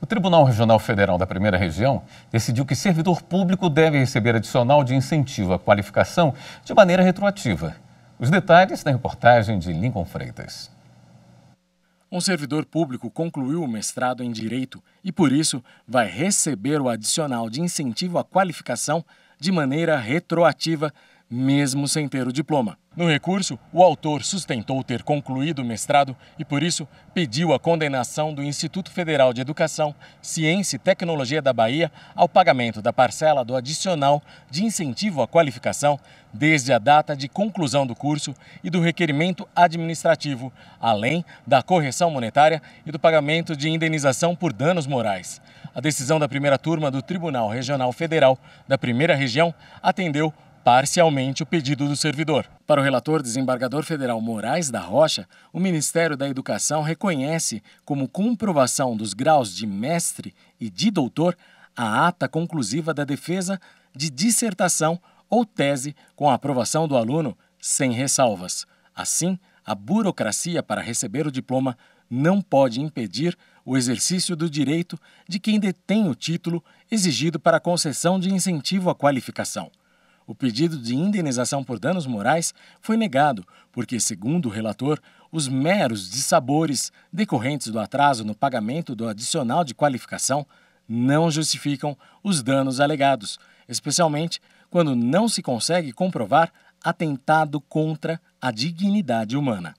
O Tribunal Regional Federal da Primeira Região decidiu que servidor público deve receber adicional de incentivo à qualificação de maneira retroativa. Os detalhes na reportagem de Lincoln Freitas. Um servidor público concluiu o mestrado em Direito e, por isso, vai receber o adicional de incentivo à qualificação de maneira retroativa mesmo sem ter o diploma. No recurso, o autor sustentou ter concluído o mestrado e, por isso, pediu a condenação do Instituto Federal de Educação, Ciência e Tecnologia da Bahia ao pagamento da parcela do adicional de incentivo à qualificação desde a data de conclusão do curso e do requerimento administrativo, além da correção monetária e do pagamento de indenização por danos morais. A decisão da primeira turma do Tribunal Regional Federal da Primeira Região atendeu parcialmente o pedido do servidor. Para o relator desembargador federal Moraes da Rocha, o Ministério da Educação reconhece como comprovação dos graus de mestre e de doutor a ata conclusiva da defesa de dissertação ou tese com a aprovação do aluno sem ressalvas. Assim, a burocracia para receber o diploma não pode impedir o exercício do direito de quem detém o título exigido para concessão de incentivo à qualificação. O pedido de indenização por danos morais foi negado, porque, segundo o relator, os meros dissabores decorrentes do atraso no pagamento do adicional de qualificação não justificam os danos alegados, especialmente quando não se consegue comprovar atentado contra a dignidade humana.